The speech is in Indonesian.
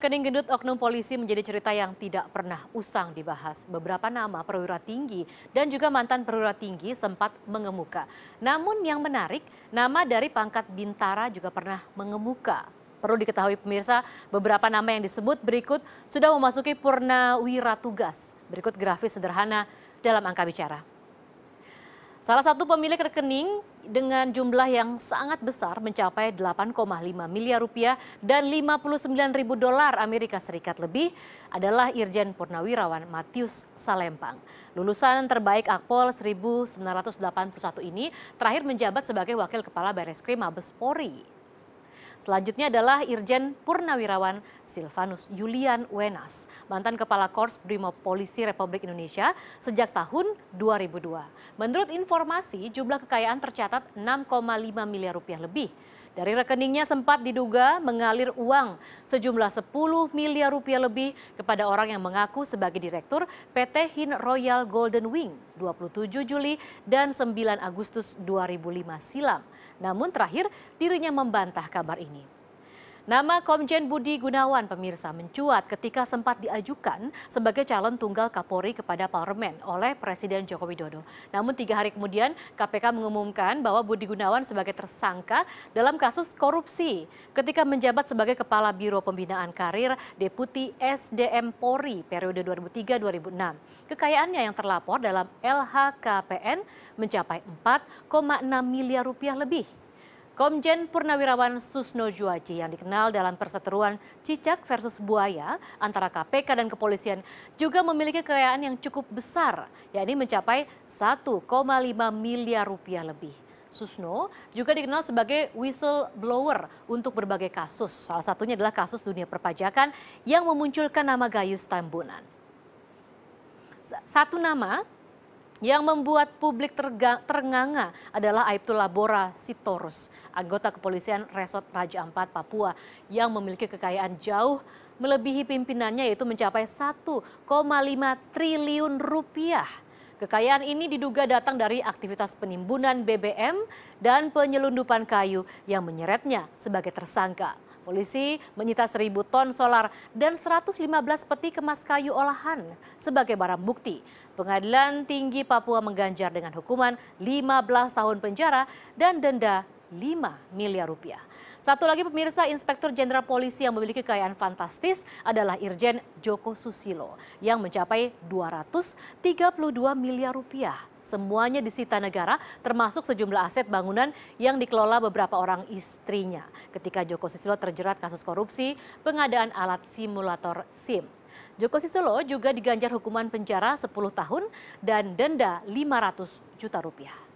Kening gendut oknum polisi menjadi cerita yang tidak pernah usang dibahas. Beberapa nama perwira tinggi dan juga mantan perwira tinggi sempat mengemuka. Namun yang menarik, nama dari pangkat bintara juga pernah mengemuka. Perlu diketahui pemirsa, beberapa nama yang disebut berikut sudah memasuki purnawira tugas. Berikut grafis sederhana dalam angka bicara. Salah satu pemilik rekening dengan jumlah yang sangat besar mencapai 8,5 miliar rupiah dan 59 ribu dolar Amerika Serikat lebih adalah Irjen Purnawirawan Matius Salempang. Lulusan terbaik Akpol 1981 ini terakhir menjabat sebagai Wakil Kepala Bareskrim Mabes Polri. Selanjutnya adalah Irjen Purnawirawan Silvanus Julian Wenas, mantan Kepala Korps Brimob Polisi Republik Indonesia sejak tahun 2002. Menurut informasi, jumlah kekayaan tercatat 6,5 miliar rupiah lebih. Dari rekeningnya sempat diduga mengalir uang sejumlah 10 miliar rupiah lebih kepada orang yang mengaku sebagai direktur PT Hin Royal Golden Wing 27 Juli dan 9 Agustus 2005 silam. Namun terakhir dirinya membantah kabar ini. Nama Komjen Budi Gunawan pemirsa mencuat ketika sempat diajukan sebagai calon tunggal Kapolri kepada parlemen oleh Presiden Joko Widodo. Namun tiga hari kemudian KPK mengumumkan bahwa Budi Gunawan sebagai tersangka dalam kasus korupsi ketika menjabat sebagai Kepala Biro Pembinaan Karir Deputi SDM Polri periode 2003-2006. Kekayaannya yang terlapor dalam LHKPN mencapai 4,6 miliar rupiah lebih. Komjen Purnawirawan Susno Juwaji yang dikenal dalam perseteruan cicak versus buaya antara KPK dan kepolisian juga memiliki kekayaan yang cukup besar, yakni mencapai 1,5 miliar rupiah lebih. Susno juga dikenal sebagai whistleblower untuk berbagai kasus. Salah satunya adalah kasus dunia perpajakan yang memunculkan nama Gayus Tambunan. Satu nama yang membuat publik terenganga adalah Aibtu Labora Sitorus, anggota kepolisian Resort Raja Ampat, Papua, yang memiliki kekayaan jauh melebihi pimpinannya yaitu mencapai 1,5 triliun rupiah. Kekayaan ini diduga datang dari aktivitas penimbunan BBM dan penyelundupan kayu yang menyeretnya sebagai tersangka. Polisi menyita 1.000 ton solar dan 115 peti kemas kayu olahan sebagai barang bukti. Pengadilan Tinggi Papua mengganjar dengan hukuman 15 tahun penjara dan denda 5 miliar rupiah. Satu lagi pemirsa, Inspektur Jenderal Polisi yang memiliki kekayaan fantastis adalah Irjen Joko Susilo yang mencapai 232 miliar rupiah. Semuanya disita negara termasuk sejumlah aset bangunan yang dikelola beberapa orang istrinya. Ketika Joko Susilo terjerat kasus korupsi pengadaan alat simulator SIM. Joko Susilo juga diganjar hukuman penjara 10 tahun dan denda 500 juta rupiah.